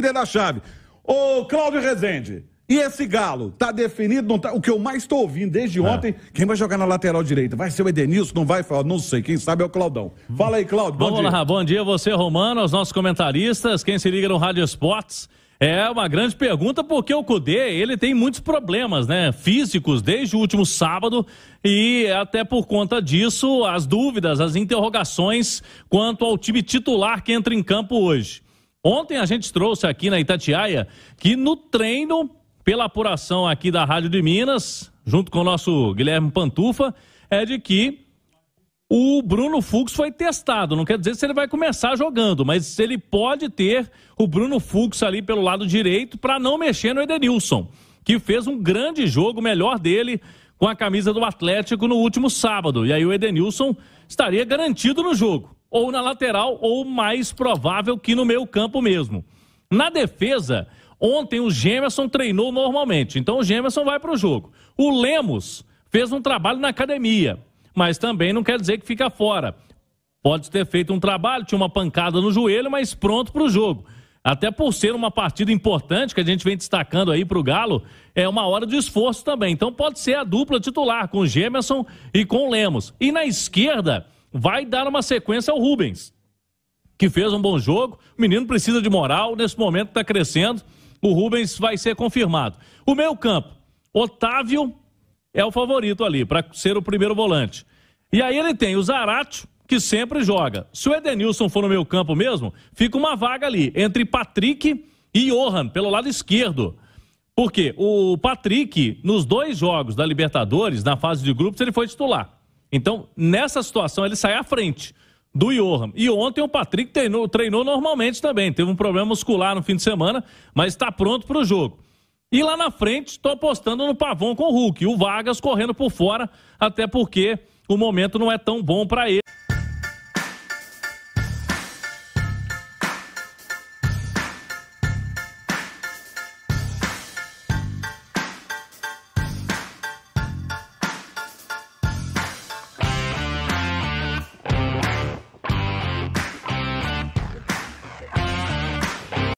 líder da chave. Ô, Cláudio Rezende, e esse Galo? Tá definido? Tá... O que eu mais estou ouvindo desde é. ontem, quem vai jogar na lateral direita? Vai ser o Edenilson? Não vai? falar Não sei. Quem sabe é o Claudão. Fala aí, Cláudio. Vamos dia. lá. Bom dia, você, Romano, aos nossos comentaristas, quem se liga no Rádio Esportes. É uma grande pergunta porque o Cudê, ele tem muitos problemas, né, físicos desde o último sábado e até por conta disso as dúvidas, as interrogações quanto ao time titular que entra em campo hoje. Ontem a gente trouxe aqui na Itatiaia que no treino, pela apuração aqui da Rádio de Minas, junto com o nosso Guilherme Pantufa, é de que o Bruno Fux foi testado. Não quer dizer se ele vai começar jogando, mas ele pode ter o Bruno Fux ali pelo lado direito para não mexer no Edenilson, que fez um grande jogo, melhor dele, com a camisa do Atlético no último sábado. E aí o Edenilson estaria garantido no jogo ou na lateral, ou mais provável que no meio campo mesmo. Na defesa, ontem o Gemerson treinou normalmente, então o Gemerson vai para o jogo. O Lemos fez um trabalho na academia, mas também não quer dizer que fica fora. Pode ter feito um trabalho, tinha uma pancada no joelho, mas pronto para o jogo. Até por ser uma partida importante que a gente vem destacando aí para o Galo, é uma hora de esforço também. Então pode ser a dupla titular com o Gemerson e com o Lemos. E na esquerda, vai dar uma sequência ao Rubens, que fez um bom jogo. O menino precisa de moral, nesse momento está crescendo. O Rubens vai ser confirmado. O meio campo, Otávio é o favorito ali para ser o primeiro volante. E aí ele tem o Zarate, que sempre joga. Se o Edenilson for no meio campo mesmo, fica uma vaga ali entre Patrick e Johan, pelo lado esquerdo. Porque o Patrick, nos dois jogos da Libertadores, na fase de grupos, ele foi titular. Então, nessa situação, ele sai à frente do Johan. E ontem o Patrick treinou, treinou normalmente também. Teve um problema muscular no fim de semana, mas está pronto para o jogo. E lá na frente, estou apostando no Pavão com o Hulk. E o Vargas correndo por fora, até porque o momento não é tão bom para ele.